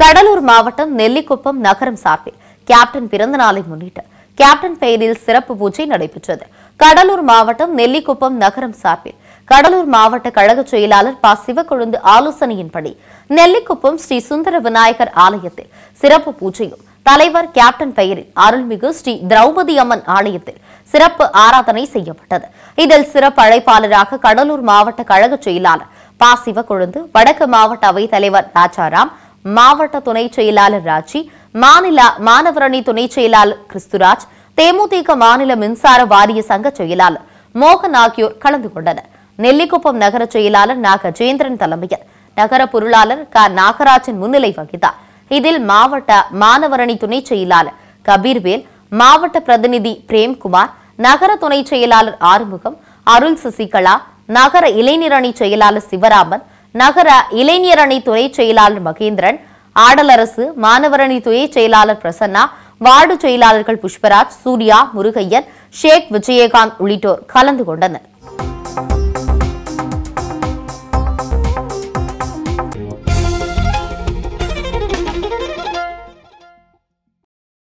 கடலூர் மாவட்டம் நெல்லிக்குப்பம் நகரம் சார்பில் கேப்டன் பிறந்த நாளை முன்னிட்டு கேப்டன் பெயரில் சிறப்பு பூஜை நடைபெற்றது கடலூர் மாவட்டம் நெல்லிக்குப்பம் நகரம் சார்பில் கடலூர் மாவட்ட கழக செயலாளர் ப சிவக்கொழுந்து ஆலோசனையின்படி நெல்லிக்குப்பம் ஸ்ரீ சுந்தர விநாயகர் ஆலயத்தில் சிறப்பு பூஜையும் தலைவர் கேப்டன் பெயரில் அருள்மிகு ஸ்ரீ திரௌபதி அம்மன் ஆலயத்தில் சிறப்பு ஆராதனை செய்யப்பட்டது இதில் சிறப்பு அழைப்பாளராக கடலூர் மாவட்ட கழக செயலாளர் ப சிவக்கொழுந்து வடக்கு மாவட்ட அவைத்தலைவர் ராஜாராம் மாவட்ட துணைச் செயலாளர் ராஜி மாநில மாணவரணி துணைச் செயலாளர் கிறிஸ்துராஜ் தேமுதிக மாநில மின்சார வாரிய சங்க செயலாளர் மோகன் ஆகியோர் கலந்து கொண்டனர் நெல்லிக்குப்பம் நகர செயலாளர் நாகஜேந்திரன் தலைமையில் நகர பொருளாளர் க நாகராஜன் முன்னிலை வகித்தார் இதில் மாவட்ட மாணவரணி துணை செயலாளர் கபீர்வேல் மாவட்ட பிரதிநிதி பிரேம்குமார் நகர துணை செயலாளர் ஆறுமுகம் அருள் சசிகலா நகர இளைஞரணி செயலாளர் சிவராமன் நகர இளைஞர் அணி துறை செயலாளர் மகேந்திரன் ஆடலரசு மாணவரணி துறை செயலாளர் பிரசன்னா வார்டு செயலாளர்கள் புஷ்பராஜ் சூர்யா முருகையன் ஷேக் விஜயகாந்த் உள்ளிட்டோர் கலந்து கொண்டனர்